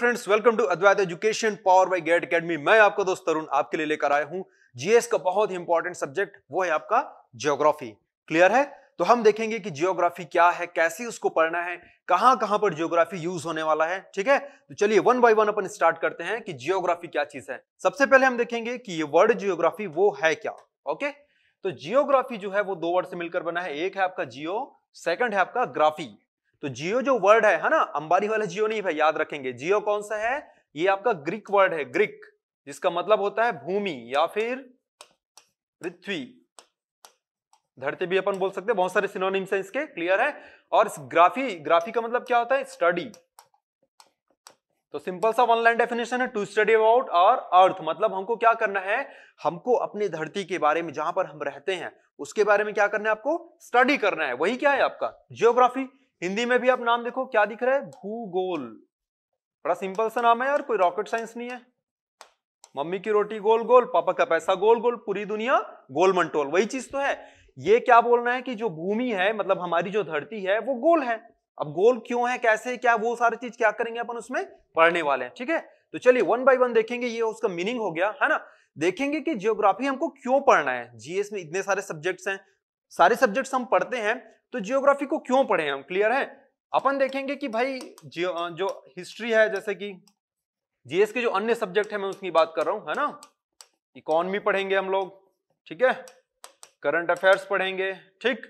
friends welcome to Advait education power by GATE academy मैं आपका दोस्त तरुण आपके लिए लेकर आया हूं जीएस का बहुत इंपॉर्टेंट सब्जेक्ट वो है आपका जियोग्राफी क्लियर है तो हम देखेंगे कि जियोग्राफी क्या है कैसे उसको पढ़ना है कहां कहां पर जियोग्राफी यूज होने वाला है ठीक है तो चलिए वन बाय वन अपन स्टार्ट करते हैं कि जियोग्राफी क्या चीज है सबसे पहले हम देखेंगे कि ये वर्ड जियोग्राफी वो है क्या ओके तो जियोग्राफी जो है वो दो वर्ड से मिलकर बना है एक है आपका जियो सेकंड है आपका ग्राफी तो जियो जो वर्ड है है ना अंबारी वाला जियो नहीं भाई याद रखेंगे जियो कौन सा है ये आपका ग्रीक वर्ड है ग्रीक जिसका मतलब होता है भूमि या फिर पृथ्वी धरती भी अपन बोल सकते हैं बहुत सारे सिनोनिम्स हैं इसके क्लियर है और इस ग्राफी ग्राफी का मतलब क्या होता है स्टडी तो सिंपल सा वन लाइन डेफिनेशन है टू स्टडी अबाउट और अर्थ मतलब हमको क्या करना है हमको अपनी धरती के बारे में जहां पर हम रहते हैं उसके बारे में क्या करना है आपको स्टडी करना है वही क्या है आपका जियोग्राफी हिंदी में भी आप नाम देखो क्या दिख रहा है भूगोल बड़ा सिंपल सा नाम है यार कोई रॉकेट साइंस नहीं है मम्मी की रोटी गोल गोल पापा का पैसा गोल गोल पूरी दुनिया गोल मंटोल वही चीज तो है ये क्या बोलना है कि जो भूमि है मतलब हमारी जो धरती है वो गोल है अब गोल क्यों है कैसे क्या वो सारी चीज क्या करेंगे अपन उसमें पढ़ने वाले हैं ठीक है तो चलिए वन बाय वन देखेंगे ये उसका मीनिंग हो गया है ना देखेंगे कि जियोग्राफी हमको क्यों पढ़ना है जीएस में इतने सारे सब्जेक्ट्स हैं सारे सब्जेक्ट्स हम पढ़ते हैं तो जियोग्राफी को क्यों पढ़े हम क्लियर है अपन देखेंगे कि भाई जो हिस्ट्री है जैसे कि जीएस के जो अन्य सब्जेक्ट है मैं उसकी बात कर रहा हूं है ना इकोनॉमी पढ़ेंगे हम लोग ठीक है करंट अफेयर्स पढ़ेंगे ठीक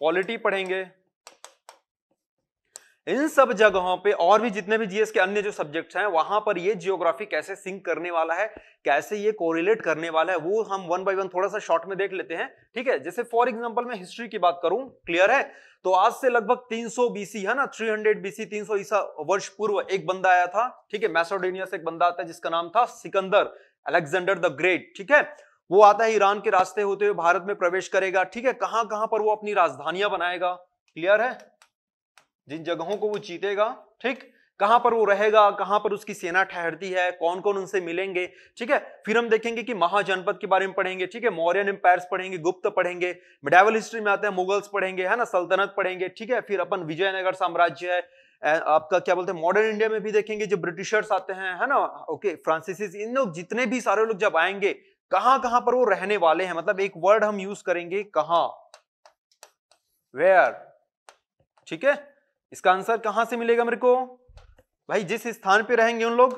पॉलिटी पढ़ेंगे इन सब जगहों पे और भी जितने भी जीएस के अन्य जो सब्जेक्ट्स हैं वहां पर ये जियोग्राफी कैसे सिंक करने वाला है कैसे ये कोरिलेट करने वाला है वो हम वन बाय वन थोड़ा सा शॉर्ट में देख लेते हैं ठीक है जैसे फॉर एग्जांपल मैं हिस्ट्री की बात करूं क्लियर है तो आज से लगभग 300 बीसी है ना 300 बीसी तीन ईसा वर्ष पूर्व एक बंदा आया था ठीक है मैसोडेनिया से एक बंदा आता है जिसका नाम था सिकंदर अलेक्जेंडर द ग्रेट ठीक है वो आता है ईरान के रास्ते होते हुए भारत में प्रवेश करेगा ठीक है कहां कहां पर वो अपनी राजधानियां बनाएगा क्लियर है जिन जगहों को वो जीतेगा ठीक कहां पर वो रहेगा कहां पर उसकी सेना ठहरती है कौन कौन उनसे मिलेंगे ठीक है फिर हम देखेंगे कि महाजनपद के बारे में पढ़ेंगे ठीक है मौर्यन एम्पायर्स पढ़ेंगे गुप्त पढ़ेंगे मेडावल हिस्ट्री में आते हैं मुगल्स पढ़ेंगे है ना सल्तनत पढ़ेंगे ठीक है फिर अपन विजयनगर साम्राज्य है आपका क्या बोलते हैं मॉडर्न इंडिया में भी देखेंगे जो ब्रिटिशर्स आते हैं है ना ओके फ्रांसिस इन लोग जितने भी सारे लोग जब आएंगे कहां कहां पर वो रहने वाले हैं मतलब एक वर्ड हम यूज करेंगे कहा वेयर ठीक है इसका आंसर कहां से मिलेगा मेरे को भाई जिस स्थान पे रहेंगे उन लोग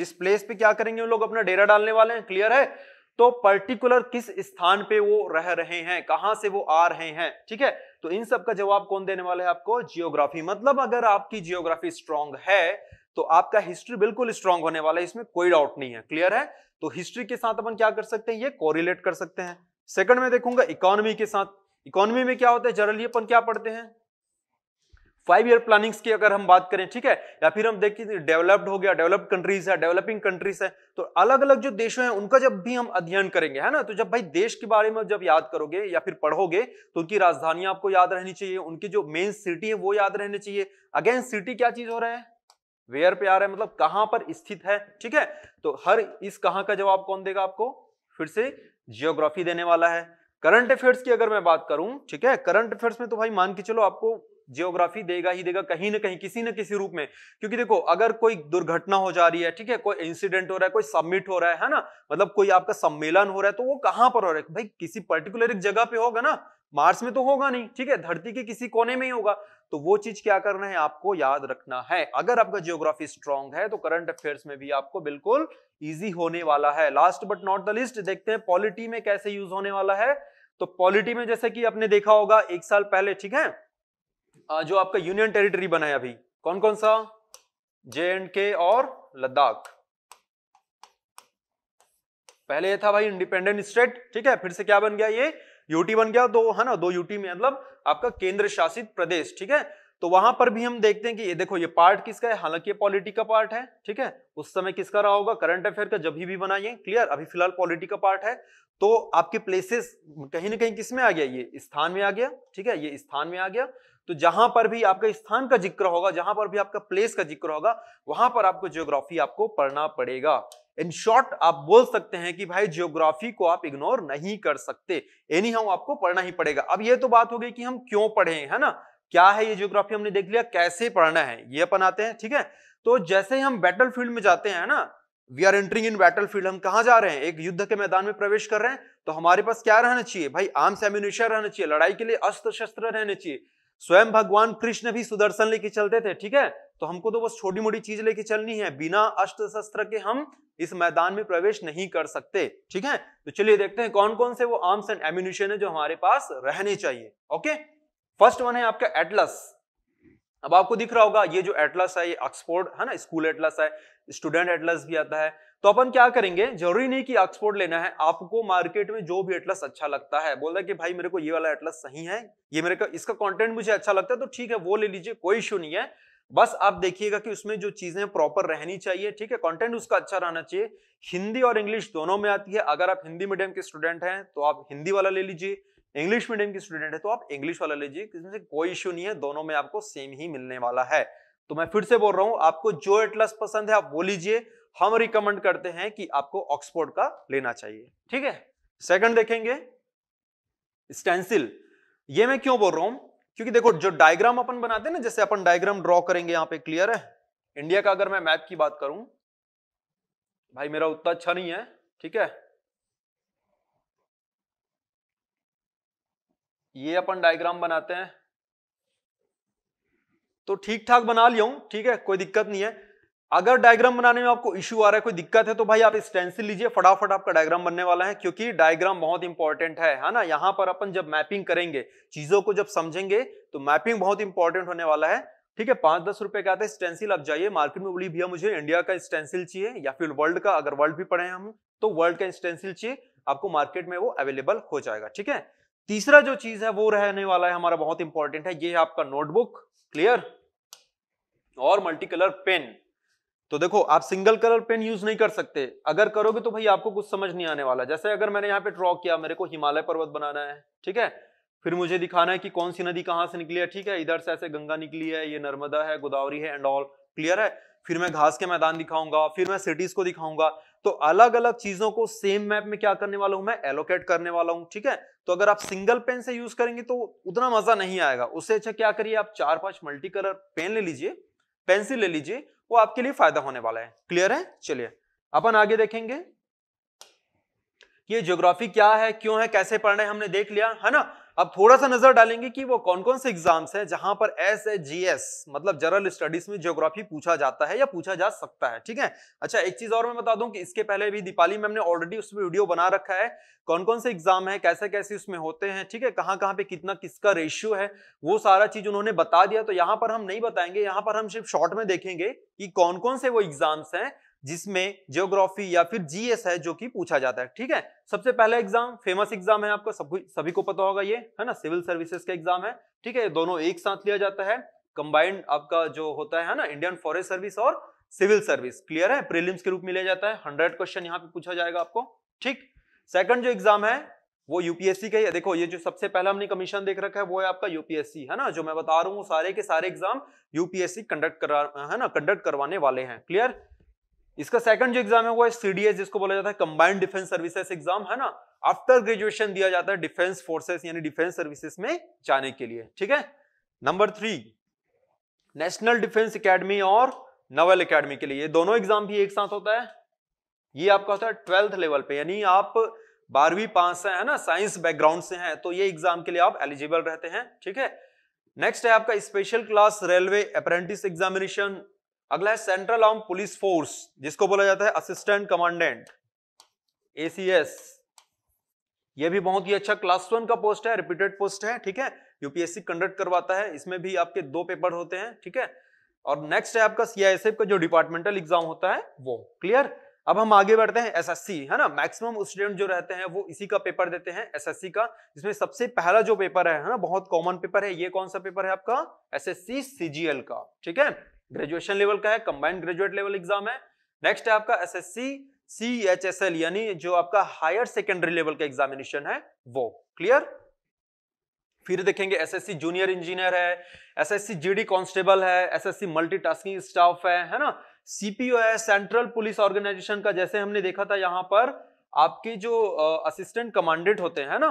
जिस प्लेस पे क्या करेंगे उन लोग अपना डेरा डालने वाले हैं क्लियर है तो पर्टिकुलर किस स्थान पे वो रह रहे हैं कहां से वो आ रहे हैं ठीक है तो इन सब का जवाब कौन देने वाला है आपको जियोग्राफी मतलब अगर आपकी जियोग्राफी स्ट्रांग है तो आपका हिस्ट्री बिल्कुल स्ट्रांग होने वाला है इसमें कोई डाउट नहीं है क्लियर है तो हिस्ट्री के साथ अपन क्या कर सकते हैं ये कोरिलेट कर सकते हैं सेकंड में देखूंगा इकोनॉमी के साथ इकोनॉमी में क्या होता है जनरली अपन क्या पढ़ते हैं फाइव ईयर प्लानिंग्स की अगर हम बात करें ठीक है या फिर हम देखिए डेवलप्ड हो गया डेवलप्ड कंट्रीज है डेवलपिंग कंट्रीज है तो अलग अलग जो देशों हैं उनका जब भी हम अध्ययन करेंगे है ना तो जब भाई देश के बारे में जब याद करोगे या फिर पढ़ोगे तो उनकी राजधानियां आपको याद रहनी चाहिए उनकी जो मेन सिटी है वो याद रहनी चाहिए अगेन सिटी क्या चीज हो रहा है वेयर पे आ रहा है मतलब कहां पर स्थित है ठीक है तो हर इस कहां का जवाब कौन देगा आपको फिर से जियोग्राफी देने वाला है करंट अफेयर्स की अगर मैं बात करूं ठीक है करंट अफेयर्स में तो भाई मान के चलो आपको जियोग्राफी देगा ही देगा कहीं ना कहीं किसी न किसी रूप में क्योंकि देखो अगर कोई दुर्घटना हो जा रही है ठीक है कोई इंसिडेंट हो रहा है कोई सबमिट हो रहा है, है ना मतलब कोई आपका सम्मेलन हो रहा है तो वो कहां पर हो रहा है भाई किसी पर्टिकुलर एक जगह पे होगा ना मार्स में तो होगा नहीं ठीक है धरती के किसी कोने में ही होगा तो वो चीज क्या करना है आपको याद रखना है अगर आपका जियोग्राफी स्ट्रांग है तो करंट अफेयर्स में भी आपको बिल्कुल ईजी होने वाला है last but not the least देखते हैं पॉलिटी में कैसे यूज होने वाला है तो पॉलिटी में जैसे कि आपने देखा होगा एक साल पहले ठीक है जो आपका यूनियन टेरिटरी बना है अभी कौन कौन सा जे एंड के और लद्दाख पहले ये था भाई इंडिपेंडेंट स्टेट ठीक है फिर से क्या बन गया ये यूटी बन गया दो है ना दो यूटी में मतलब आपका केंद्र शासित प्रदेश ठीक है तो वहां पर भी हम देखते हैं कि ये देखो ये पार्ट किसका है हालांकि ये पॉलिटी का पार्ट है ठीक है उस समय किसका रहा होगा करंट अफेयर का जब भी बनाइए क्लियर अभी फिलहाल पॉलिटी का पार्ट है तो आपके प्लेसेस कहीं ना कहीं किस में आ गया ये स्थान में आ गया ठीक है ये स्थान में आ गया तो जहां पर भी आपका स्थान का जिक्र होगा जहां पर भी आपका प्लेस का जिक्र होगा वहां पर आपको जियोग्राफी आपको पढ़ना पड़ेगा इन शॉर्ट आप बोल सकते हैं कि भाई जियोग्राफी को आप इग्नोर नहीं कर सकते एनी हम आपको पढ़ना ही पड़ेगा अब ये तो बात हो गई कि हम क्यों पढ़े है ना क्या है ये जियोग्राफी हमने देख लिया कैसे पढ़ना है ये अपन आते हैं ठीक है तो जैसे ही हम बैटल फील्ड में जाते हैं ना we are entering in battle field हम कहा जा रहे हैं एक युद्ध के मैदान में प्रवेश कर रहे हैं तो हमारे पास क्या रहना चाहिए भाई आर्म्स एम्यूनिशन रहना चाहिए लड़ाई के लिए अस्त्र शस्त्र रहने चाहिए स्वयं भगवान कृष्ण भी सुदर्शन लेके चलते थे ठीक है तो हमको तो बस छोटी मोटी चीज लेके चलनी है बिना अस्त्र शस्त्र के हम इस मैदान में प्रवेश नहीं कर सकते ठीक है तो चलिए देखते हैं कौन कौन से वो आर्म्स एंड एम्यूनिशन है जो हमारे पास रहने चाहिए ओके फर्स्ट वन है आपका एटलस अब आपको दिख रहा होगा ये जो एटलस है ये ऑक्सफोर्ड है ना स्कूल एटलस है स्टूडेंट एटलस भी आता है तो अपन क्या करेंगे जरूरी नहीं कि ऑक्सफोर्ड लेना है आपको मार्केट में जो भी एटलस अच्छा लगता है बोल रहा है कि भाई मेरे को ये वाला एटलस सही है ये मेरे को इसका कंटेंट मुझे अच्छा लगता है तो ठीक है वो ले लीजिए कोई इशू नहीं है बस आप देखिएगा कि उसमें जो चीजें प्रॉपर रहनी चाहिए ठीक है कंटेंट उसका अच्छा रहना चाहिए हिंदी और इंग्लिश दोनों में आती है अगर आप हिंदी मीडियम के स्टूडेंट हैं तो आप हिंदी वाला ले लीजिए इंग्लिश मीडियम के स्टूडेंट है तो आप इंग्लिश वाला लीजिए किसी से कोई इश्यू नहीं है दोनों में आपको सेम ही मिलने वाला है तो मैं फिर से बोल रहा हूं आपको जो एटलस पसंद है आप वो लीजिए हम रिकमेंड करते हैं कि आपको ऑक्सफोर्ड का लेना चाहिए ठीक है सेकंड देखेंगे स्टेंसिल ये मैं क्यों बोल रहा हूं क्योंकि देखो जो डायग्राम अपन बनाते हैं ना जैसे अपन डायग्राम ड्रॉ करेंगे यहां पे क्लियर है इंडिया का अगर मैं मैप की बात करूं भाई मेरा उतना अच्छा नहीं है ठीक है ये अपन डायग्राम बनाते हैं तो ठीक ठाक बना लिया हूं ठीक है कोई दिक्कत नहीं है अगर डायग्राम बनाने में आपको इश्यू आ रहा है कोई दिक्कत है तो भाई आप स्टेंसिल लीजिए फटाफट आपका डायग्राम बनने वाला है क्योंकि डायग्राम बहुत इंपॉर्टेंट है है ना यहाँ पर अपन जब मैपिंग करेंगे चीजों को जब समझेंगे तो मैपिंग बहुत इंपॉर्टेंट होने वाला है ठीक है पांच दस रुपए का आता है स्टेंसिल आप जाइए मार्केट में बोली भैया मुझे इंडिया का स्टेंसिल चाहिए या फिर वर्ल्ड का अगर वर्ल्ड भी पढ़े हम तो वर्ल्ड का स्टेंसिल चाहिए आपको मार्केट में वो अवेलेबल हो जाएगा ठीक है तीसरा जो चीज है वो रहने वाला है हमारा बहुत इंपॉर्टेंट है ये है आपका नोटबुक क्लियर और मल्टी कलर पेन तो देखो आप सिंगल कलर पेन यूज नहीं कर सकते अगर करोगे तो भाई आपको कुछ समझ नहीं आने वाला जैसे अगर मैंने यहाँ पे ड्रॉ किया मेरे को हिमालय पर्वत बनाना है ठीक है फिर मुझे दिखाना है कि कौन सी नदी कहाँ से निकली है ठीक है इधर से ऐसे गंगा निकली है ये नर्मदा है गोदावरी है एंड ऑल क्लियर है फिर मैं घास के मैदान दिखाऊंगा फिर मैं सिटीज को दिखाऊंगा तो अलग अलग चीजों को सेम मैप में क्या करने वाला हूं मैं एलोकेट करने वाला हूं ठीक है तो अगर आप सिंगल पेन से यूज करेंगे तो उतना मजा नहीं आएगा उससे अच्छा क्या करिए आप चार पांच मल्टी कलर पेन ले लीजिए पेंसिल ले लीजिए वो आपके लिए फायदा होने वाला है क्लियर है चलिए अपन आगे देखेंगे ये ज्योग्राफी क्या है क्यों है कैसे पढ़ना है हमने देख लिया है ना अब थोड़ा सा नजर डालेंगे कि वो कौन कौन से एग्जाम्स हैं जहां पर एस एच जी एस मतलब जनरल स्टडीज में ज्योग्राफी पूछा जाता है या पूछा जा सकता है ठीक है अच्छा एक चीज और मैं बता दूं कि इसके पहले भी दीपाली मैम ने ऑलरेडी उसमें वीडियो बना रखा है कौन कौन से एग्जाम है कैसे कैसे उसमें होते हैं ठीक है कहाँ कहाँ पे कितना किसका रेशियो है वो सारा चीज उन्होंने बता दिया तो यहाँ पर हम नहीं बताएंगे यहाँ पर हम सिर्फ शॉर्ट में देखेंगे कि कौन कौन से वो एग्जाम्स हैं जिसमें जियोग्राफी या फिर जीएस है जो कि पूछा जाता है ठीक है सबसे पहला एग्जाम फेमस एग्जाम है आपका सब, सभी को पता होगा ये है ना सिविल सर्विसेज का एग्जाम है ठीक है दोनों एक साथ लिया जाता है कंबाइंड आपका जो होता है ना इंडियन फॉरेस्ट सर्विस और सिविल सर्विस क्लियर है प्रीलिम्स के रूप में लिया जाता है हंड्रेड क्वेश्चन यहाँ पे पूछा जाएगा आपको ठीक सेकंड जो एग्जाम है वो यूपीएससी का ही देखो ये जो सबसे पहला हमने कमीशन देख रखा है वो है आपका यूपीएससी है ना जो मैं बता रहा हूँ सारे के सारे एग्जाम यूपीएससी कंडक्ट करा है ना कंडक्ट करवाने वाले हैं क्लियर इसका सेकंड जो एग्जाम है वो है सीडीएस जिसको बोला जाता है कंबाइंड डिफेंस सर्विसेज एग्जाम है ना आफ्टर ग्रेजुएशन दिया जाता है डिफेंस फोर्सेस यानी डिफेंस सर्विसेज में जाने के लिए ठीक है number three national defence academy और नवल एकेडमी के लिए ये दोनों एग्जाम भी एक साथ होता है ये आपका होता है ट्वेल्थ लेवल पे यानी आप बारहवीं पास से है ना साइंस बैकग्राउंड से हैं तो ये एग्जाम के लिए आप एलिजिबल रहते हैं ठीक है नेक्स्ट है आपका special class railway apprentice examination अगला है सेंट्रल आर्म पुलिस फोर्स जिसको बोला जाता है असिस्टेंट कमांडेंट एसीएस ये भी बहुत ही अच्छा क्लास वन का पोस्ट है रिपीटेड पोस्ट है ठीक है यूपीएससी कंडक्ट करवाता है इसमें भी आपके दो पेपर होते हैं ठीक है और नेक्स्ट है आपका सीआईएसएफ का जो डिपार्टमेंटल एग्जाम होता है वो क्लियर अब हम आगे बढ़ते हैं एसएससी है ना मैक्सिमम स्टूडेंट जो रहते हैं वो इसी का पेपर देते हैं एसएससी का जिसमें सबसे पहला जो पेपर है, है ना बहुत कॉमन पेपर है ये कौन सा पेपर है आपका एसएससी सीजीएल का ठीक है ग्रेजुएशन लेवल का है कंबाइंड ग्रेजुएट लेवल एग्जाम है नेक्स्ट है आपका एस एस यानी जो आपका हायर सेकेंडरी लेवल का एग्जामिनेशन है वो क्लियर फिर देखेंगे एसएससी जूनियर इंजीनियर है एसएससी जीडी कांस्टेबल है एसएससी मल्टीटास्किंग स्टाफ है है ना सीपीओ है सेंट्रल पुलिस ऑर्गेनाइजेशन का जैसे हमने देखा था यहाँ पर आपके जो असिस्टेंट कमांडेंट होते हैं ना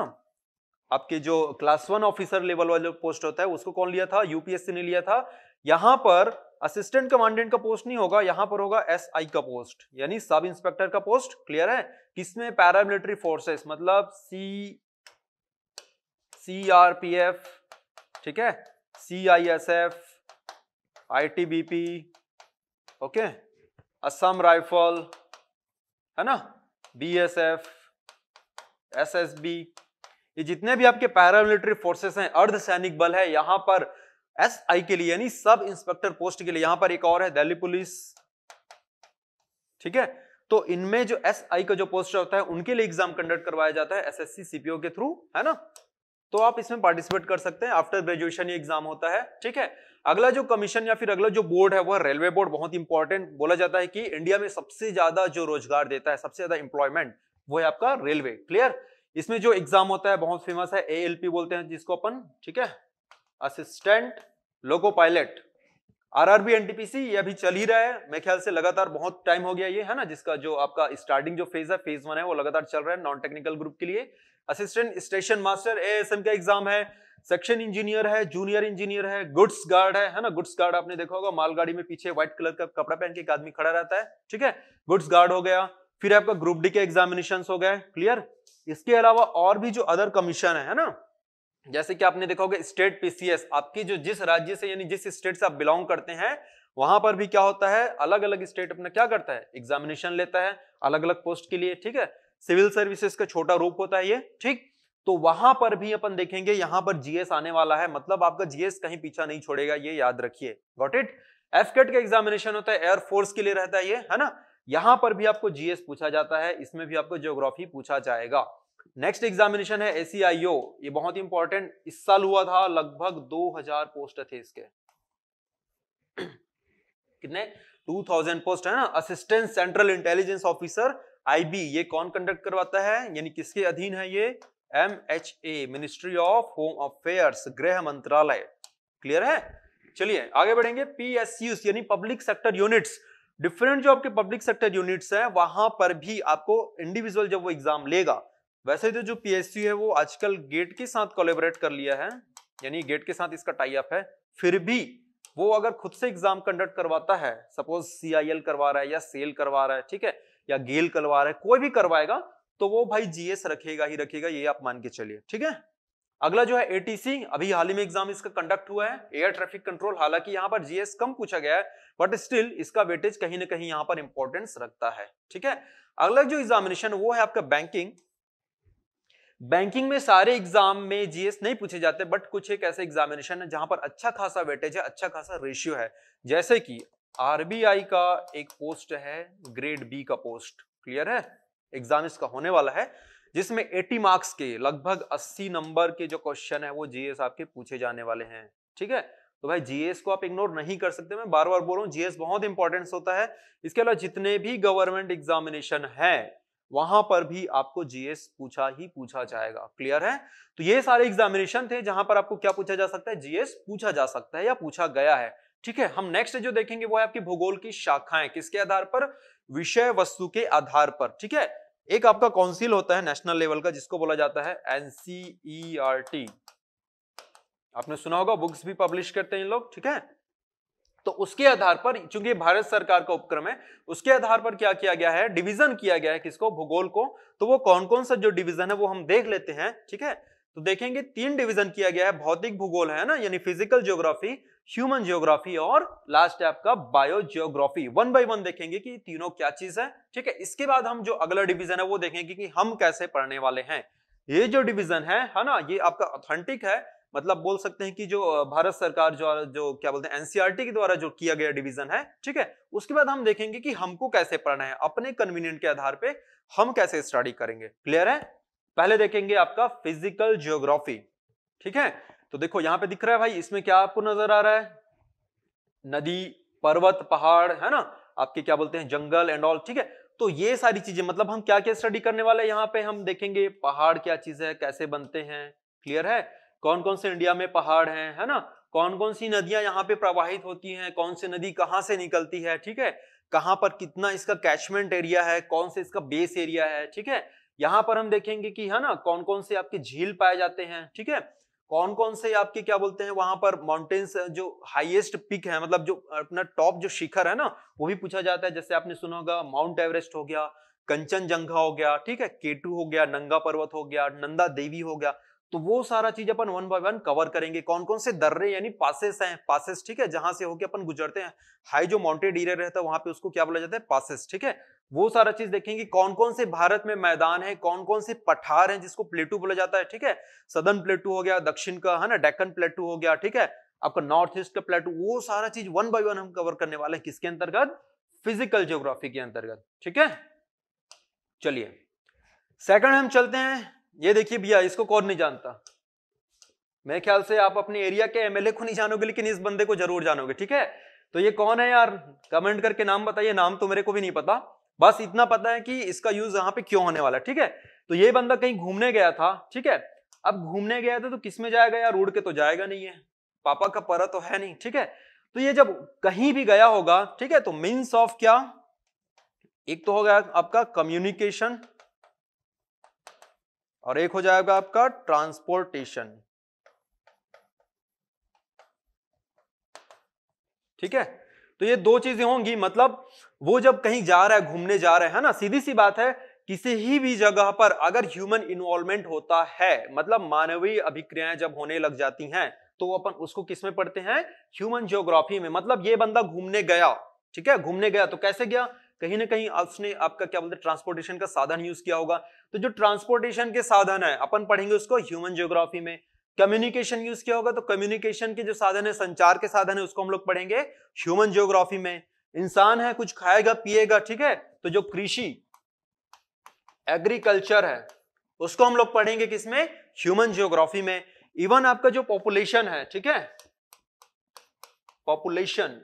आपके जो क्लास वन ऑफिसर लेवल वाले पोस्ट होता है उसको कौन लिया था यूपीएससी ने लिया था यहां पर असिस्टेंट कमांडेंट का पोस्ट नहीं होगा यहां पर होगा एस SI का पोस्ट यानी सब इंस्पेक्टर का पोस्ट क्लियर है किसमें पैरामिलिट्री फोर्सेस मतलब C C R P F ठीक है C I S F I T B P okay Assam rifle है ना B S F S S B ये जितने भी आपके पैरामिलिट्री फोर्सेस हैं अर्ध सैनिक बल है यहां पर एस आई के लिए यानी सब इंस्पेक्टर पोस्ट के लिए यहां पर एक और है दिल्ली पुलिस ठीक है तो इनमें जो एस आई का जो पोस्ट होता है उनके लिए एग्जाम कंडक्ट करवाया जाता है एस सी सीपीओ के थ्रू है ना तो आप इसमें पार्टिसिपेट कर सकते हैं आफ्टर ग्रेजुएशन ये एग्जाम होता है ठीक है अगला जो कमीशन या फिर अगला जो बोर्ड है वह रेलवे बोर्ड बहुत इंपॉर्टेंट बोला जाता है कि इंडिया में सबसे ज्यादा जो रोजगार देता है सबसे ज्यादा इंप्लॉयमेंट वो है आपका रेलवे क्लियर इसमें जो एग्जाम होता है बहुत फेमस है ए बोलते हैं जिसको अपन ठीक है assistant loco pilot RRB NTPC ये अभी चल ही रहा है मेरे ख्याल से लगातार बहुत टाइम हो गया ये है ना जिसका जो आपका स्टार्टिंग जो फेज है फेज वन है वो लगातार चल रहा है नॉन टेक्निकल ग्रुप के लिए असिस्टेंट स्टेशन मास्टर एएसएम का एग्जाम है सेक्शन इंजीनियर है जूनियर इंजीनियर है गुड्स गार्ड है है ना गुड्स गार्ड आपने देखा होगा मालगाड़ी में पीछे व्हाइट कलर का कपड़ा पहन के एक आदमी खड़ा रहता है ठीक है गुड्स गार्ड हो गया फिर आपका ग्रुप डी के एग्जामिनेशन हो गए क्लियर इसके अलावा और भी जो अदर कमीशन है ना जैसे कि आपने देखा होगा स्टेट पीसीएस आपकी जो जिस राज्य से यानी जिस स्टेट से आप बिलोंग करते हैं वहां पर भी क्या होता है अलग अलग स्टेट अपना क्या करता है एग्जामिनेशन लेता है अलग अलग पोस्ट के लिए ठीक है सिविल सर्विसेज का छोटा रूप होता है ये ठीक तो वहां पर भी अपन देखेंगे यहां पर जीएस आने वाला है मतलब आपका जीएस कहीं पीछा नहीं छोड़ेगा ये याद रखिए वॉट इट एफकेट का एग्जामिनेशन होता है एयरफोर्स के लिए रहता है ये है ना यहां पर भी आपको जीएस पूछा जाता है इसमें भी आपको जियोग्राफी पूछा जाएगा नेक्स्ट एग्जामिनेशन है एस e ये बहुत ही इंपॉर्टेंट इस साल हुआ था लगभग 2000 पोस्ट थे इसके कितने 2000 पोस्ट है ना assistant central intelligence officer IB ये कौन कंडक्ट करवाता है यानी किसके अधीन है ये M H A ministry of home affairs गृह मंत्रालय क्लियर है चलिए आगे बढ़ेंगे पीएसयू यानी पब्लिक सेक्टर यूनिट्स डिफरेंट जो आपके पब्लिक सेक्टर यूनिट्स है वहां पर भी आपको इंडिविजुअल जब वो एग्जाम लेगा वैसे तो जो पी है वो आजकल गेट के साथ कोलेबरेट कर लिया है यानी गेट के साथ इसका टाई अप है फिर भी वो अगर खुद से एग्जाम कंडक्ट करवाता है सपोज सीआईएल करवा रहा है या सेल करवा रहा है ठीक है या गेल करवा रहा है कोई भी करवाएगा तो वो भाई जीएस रखेगा ही रखेगा ये आप मान के चलिए ठीक है अगला जो है एटीसी अभी हाल ही में एग्जाम इसका कंडक्ट हुआ है एयर ट्रैफिक कंट्रोल हालांकि यहाँ पर जीएस कम पूछा गया है बट स्टिल इसका वेटेज कहीं ना कहीं यहाँ पर इंपॉर्टेंस रखता है ठीक है अगला जो एग्जामिनेशन वो है आपका बैंकिंग बैंकिंग में सारे एग्जाम में जीएस नहीं पूछे जाते बट कुछ एक ऐसे एग्जामिनेशन है जहां पर अच्छा खासा वेटेज है अच्छा खासा रेशियो है जैसे कि आरबीआई का एक पोस्ट है ग्रेड बी का पोस्ट क्लियर है एग्जाम इसका होने वाला है जिसमें 80 मार्क्स के लगभग 80 नंबर के जो क्वेश्चन है वो जीएस आपके पूछे जाने वाले हैं ठीक है तो भाई जीएस को आप इग्नोर नहीं कर सकते मैं बार बार बोल रहा हूँ जीएस बहुत इंपॉर्टेंस होता है इसके अलावा जितने भी गवर्नमेंट एग्जामिनेशन है वहां पर भी आपको जीएस पूछा ही पूछा जाएगा क्लियर है तो ये सारे एग्जामिनेशन थे जहां पर आपको क्या पूछा जा सकता है जीएस पूछा जा सकता है या पूछा गया है ठीक है हम नेक्स्ट जो देखेंगे वो है आपकी भूगोल की शाखाएं किसके आधार पर विषय वस्तु के आधार पर ठीक है एक आपका काउंसिल होता है नेशनल लेवल का जिसको बोला जाता है एनसीईआरटी e आपने सुना होगा बुक्स भी पब्लिश करते हैं इन लोग ठीक है तो उसके आधार पर चूंकि भारत सरकार का उपक्रम है उसके आधार पर क्या किया गया है डिवीजन किया गया है किसको भूगोल को तो वो कौन कौन सा जो डिवीजन है वो हम देख लेते हैं ठीक है तो देखेंगे तीन डिवीजन किया गया है भौतिक भूगोल है ना यानी फिजिकल जियोग्राफी ह्यूमन जियोग्राफी और लास्ट है आपका bio geography one by one देखेंगे कि तीनों क्या चीज है ठीक है इसके बाद हम जो अगला डिवीजन है वो देखेंगे कि हम कैसे पढ़ने वाले हैं ये जो डिवीजन है है ना ये आपका ऑथेंटिक है मतलब बोल सकते हैं कि जो भारत सरकार जो जो क्या बोलते हैं एनसीआरटी e के द्वारा जो किया गया डिवीजन है ठीक है उसके बाद हम देखेंगे कि हमको कैसे पढ़ना है अपने कन्वीनियंट के आधार पे हम कैसे स्टडी करेंगे क्लियर है पहले देखेंगे आपका फिजिकल जियोग्राफी ठीक है तो देखो यहां पे दिख रहा है भाई इसमें क्या आपको नजर आ रहा है नदी पर्वत पहाड़ है ना आपके क्या बोलते हैं जंगल एंड ऑल ठीक है तो ये सारी चीजें मतलब हम क्या क्या स्टडी करने वाले हैं यहाँ पे हम देखेंगे पहाड़ क्या चीज है कैसे बनते हैं क्लियर है कौन कौन से इंडिया में पहाड़ हैं है ना कौन कौन सी नदियां यहाँ पे प्रवाहित होती हैं कौन सी नदी कहाँ से निकलती है ठीक है कहाँ पर कितना इसका कैचमेंट एरिया है कौन से इसका बेस एरिया है ठीक है यहाँ पर हम देखेंगे कि है ना कौन कौन से आपके झील पाए जाते हैं ठीक है कौन कौन से आपके क्या बोलते हैं वहां पर माउंटेन्स जो हाईएस्ट पिक है मतलब जो अपना टॉप जो शिखर है ना वो भी पूछा जाता है जैसे आपने सुना होगा माउंट एवरेस्ट हो गया कंचनजंघा हो गया ठीक है केटू हो गया नंगा पर्वत हो गया नंदा देवी हो गया तो वो सारा चीज अपन वन बाय वन कवर करेंगे कौन कौन से दर्रे यानी पासेस हैं पासेस ठीक है जहां से होके अपन गुजरते हैं हाई जो माउंटेड एरिया रहता है वहां पे उसको क्या बोला जाता है पासेस ठीक है वो सारा चीज देखेंगे कौन कौन से भारत में मैदान है कौन कौन से पठार हैं जिसको प्लेटू बोला जाता है ठीक है सदर्न प्लेटू हो गया दक्षिण का है ना डेक्कन प्लेटू हो गया ठीक है आपका नॉर्थ ईस्ट का प्लेटू वो सारा चीज वन बाय वन हम कवर करने वाले हैं किसके अंतर्गत फिजिकल ज्योग्राफी के अंतर्गत ठीक है चलिए सेकंड हम चलते हैं ये देखिए भैया इसको कौन नहीं जानता मेरे ख्याल से आप अपने एरिया के एमएलए को नहीं जानोगे लेकिन इस बंदे को जरूर जानोगे ठीक है तो ये कौन है यार कमेंट करके नाम बताइए नाम तो मेरे को भी नहीं पता बस इतना पता है कि इसका यूज यहाँ पे क्यों होने वाला ठीक है तो ये बंदा कहीं घूमने गया था ठीक है अब घूमने गया था तो किस में जाएगा यार रोड के तो जाएगा नहीं है पापा का परा तो है नहीं ठीक है तो ये जब कहीं भी गया होगा ठीक है तो मीन्स ऑफ क्या एक तो हो गया आपका कम्युनिकेशन और एक हो जाएगा आपका ट्रांसपोर्टेशन ठीक है तो ये दो चीजें होंगी मतलब वो जब कहीं जा रहा है घूमने जा रहा है ना सीधी सी बात है किसी ही भी जगह पर अगर ह्यूमन इन्वॉल्वमेंट होता है मतलब मानवीय अभिक्रियाएं जब होने लग जाती हैं तो अपन उसको किस में पढ़ते हैं ह्यूमन जियोग्राफी में मतलब ये बंदा घूमने गया ठीक है घूमने गया तो कैसे गया कहीं ना कहीं उसने आपका क्या बोलते हैं ट्रांसपोर्टेशन का साधन यूज किया होगा तो जो ट्रांसपोर्टेशन के साधन है अपन पढ़ेंगे उसको ह्यूमन ज्योग्राफी में कम्युनिकेशन यूज किया होगा तो कम्युनिकेशन के जो साधन है संचार के साधन है उसको हम लोग पढ़ेंगे ह्यूमन ज्योग्राफी में इंसान है कुछ खाएगा पिएगा ठीक है तो जो कृषि एग्रीकल्चर है उसको हम लोग पढ़ेंगे किसमें ह्यूमन ज्योग्राफी में इवन आपका जो पॉपुलेशन है ठीक है पॉपुलेशन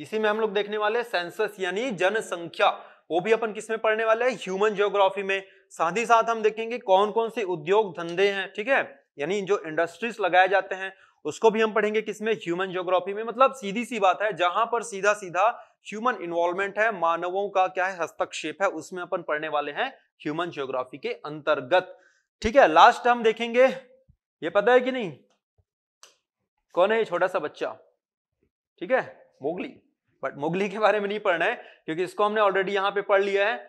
इसी में हम लोग देखने वाले सेंसस यानी जनसंख्या वो भी अपन किसमें पढ़ने वाले हैं ह्यूमन जियोग्राफी में साथ ही साथ हम देखेंगे कौन कौन से उद्योग धंधे हैं ठीक है यानी जो इंडस्ट्रीज लगाए जाते हैं उसको भी हम पढ़ेंगे किसमें ह्यूमन जियोग्राफी में मतलब सीधी सी बात है जहां पर सीधा सीधा ह्यूमन इन्वॉल्वमेंट है मानवों का क्या है हस्तक्षेप है उसमें अपन पढ़ने वाले हैं ह्यूमन जियोग्राफी के अंतर्गत ठीक है लास्ट हम देखेंगे ये पता है कि नहीं कौन है ये छोटा सा बच्चा ठीक है मोगली बट मुगली के बारे में नहीं पढ़ना है क्योंकि इसको हमने ऑलरेडी यहाँ पे पढ़ लिया है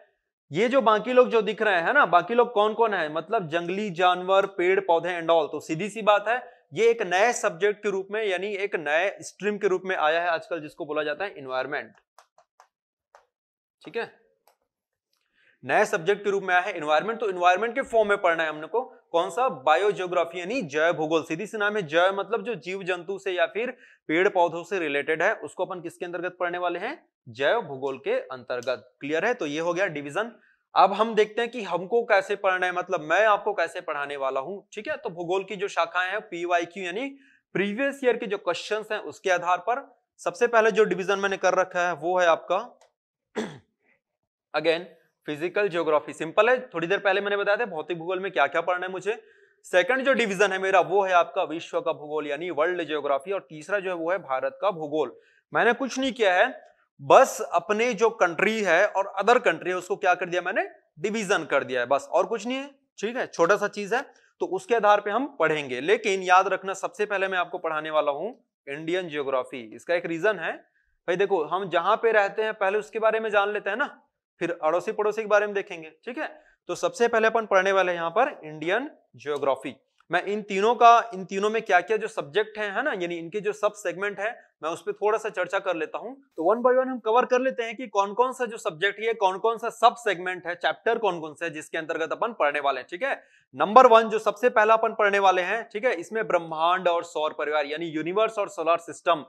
ये जो बाकी लोग जो दिख रहे हैं ना बाकी लोग कौन कौन है मतलब जंगली जानवर पेड़ पौधे एंड ऑल तो सीधी सी बात है ये एक नए सब्जेक्ट के रूप में यानी एक नए स्ट्रीम के रूप में आया है आजकल जिसको बोला जाता है इन्वायरमेंट ठीक है नए सब्जेक्ट के रूप में आया है इन्वायरमेंट तो इन्वायरमेंट के फॉर्म में पढ़ना है हमने को कौन सा बायोजियोग्राफी यानी जय भूगोल सीधी से नाम है जय मतलब जो जीव जंतु से या फिर पेड़ पौधों से रिलेटेड है उसको अपन किसके अंतर्गत पढ़ने वाले हैं जय भूगोल के अंतर्गत क्लियर है तो ये हो गया डिविजन अब हम देखते हैं कि हमको कैसे पढ़ना है मतलब मैं आपको कैसे पढ़ाने वाला हूं ठीक है तो भूगोल की जो शाखाएं हैं पीवाई क्यू यानी प्रीवियस ईयर के जो क्वेश्चंस हैं उसके आधार पर सबसे पहले जो डिवीजन मैंने कर रखा है वो है आपका अगेन फिजिकल ज्योग्राफी सिंपल है थोड़ी देर पहले मैंने बताया था भौतिक भूगोल में क्या क्या पढ़ना है मुझे सेकंड जो डिवीजन है मेरा वो है आपका विश्व का भूगोल यानी वर्ल्ड ज्योग्राफी और तीसरा जो है वो है भारत का भूगोल मैंने कुछ नहीं किया है बस अपने जो कंट्री है और अदर कंट्री है उसको क्या कर दिया मैंने डिवीजन कर दिया है बस और कुछ नहीं है ठीक है छोटा सा चीज है तो उसके आधार पे हम पढ़ेंगे लेकिन याद रखना सबसे पहले मैं आपको पढ़ाने वाला हूं इंडियन जियोग्राफी इसका एक रीजन है भाई देखो हम जहां पे रहते हैं पहले उसके बारे में जान लेते हैं ना फिर अड़ोसी पड़ोसी के बारे में देखेंगे ठीक है तो सबसे पहले अपन पढ़ने वाले यहाँ पर इंडियन जियोग्राफी मैं इन तीनों का इन तीनों में क्या क्या जो सब्जेक्ट है, है ना यानी इनके जो सब सेगमेंट है मैं उस पर थोड़ा सा चर्चा कर लेता हूं तो वन बाय वन हम कवर कर लेते हैं कि कौन कौन सा जो सब्जेक्ट है कौन कौन सा सब सेगमेंट है चैप्टर कौन कौन सा है जिसके अंतर्गत अपन पढ़ने वाले हैं ठीक है नंबर वन जो सबसे पहला अपन पढ़ने वाले हैं ठीक है इसमें ब्रह्मांड और सौर परिवार यानी यूनिवर्स और सोलर सिस्टम